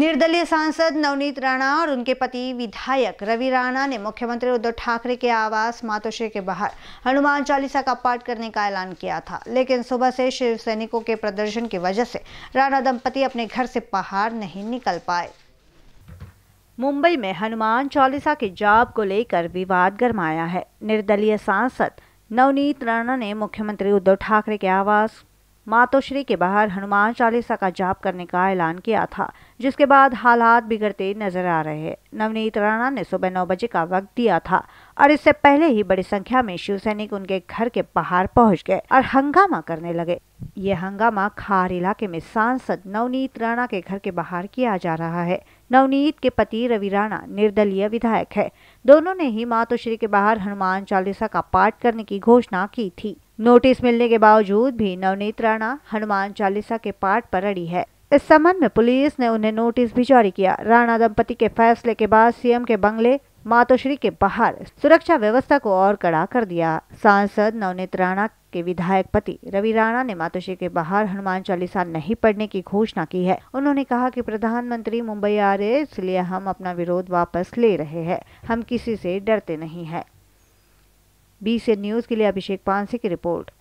निर्दलीय सांसद नवनीत राणा और उनके पति विधायक रवि राणा ने मुख्यमंत्री उद्धव ठाकरे के आवास मातोश्री के बाहर हनुमान चालीसा का पाठ करने का ऐलान किया था लेकिन सुबह से शिव सैनिकों के प्रदर्शन की वजह से राणा दंपति अपने घर से बाहर नहीं निकल पाए मुंबई में हनुमान चालीसा के जाप को लेकर विवाद गरमाया है निर्दलीय सांसद नवनीत राणा ने मुख्यमंत्री उद्धव ठाकरे के आवास मातोश्री के बाहर हनुमान चालीसा का जाप करने का ऐलान किया था जिसके बाद हालात बिगड़ते नजर आ रहे हैं नवनीत राणा ने सुबह नौ बजे का वक्त दिया था और इससे पहले ही बड़ी संख्या में शिव सैनिक उनके घर के बाहर पहुंच गए और हंगामा करने लगे ये हंगामा खार इलाके में सांसद नवनीत राणा के घर के बाहर किया जा रहा है नवनीत के पति रवि राणा निर्दलीय विधायक है दोनों ने ही मातोश्री के बाहर हनुमान चालीसा का पाठ करने की घोषणा की थी नोटिस मिलने के बावजूद भी नवनीत राणा हनुमान चालीसा के पाठ पर अड़ी है इस संबंध में पुलिस ने उन्हें नोटिस भी जारी किया राणा दंपति के फैसले के बाद सीएम के बंगले मातोश्री के बाहर सुरक्षा व्यवस्था को और कड़ा कर दिया सांसद नवनीत राणा के विधायक पति रवि राणा ने मातोश्री के बाहर हनुमान चालीसा नहीं पढ़ने की घोषणा की है उन्होंने कहा कि प्रधानमंत्री मुंबई आ रहे इसलिए हम अपना विरोध वापस ले रहे हैं हम किसी से डरते नहीं है बी न्यूज के लिए अभिषेक पानसी की रिपोर्ट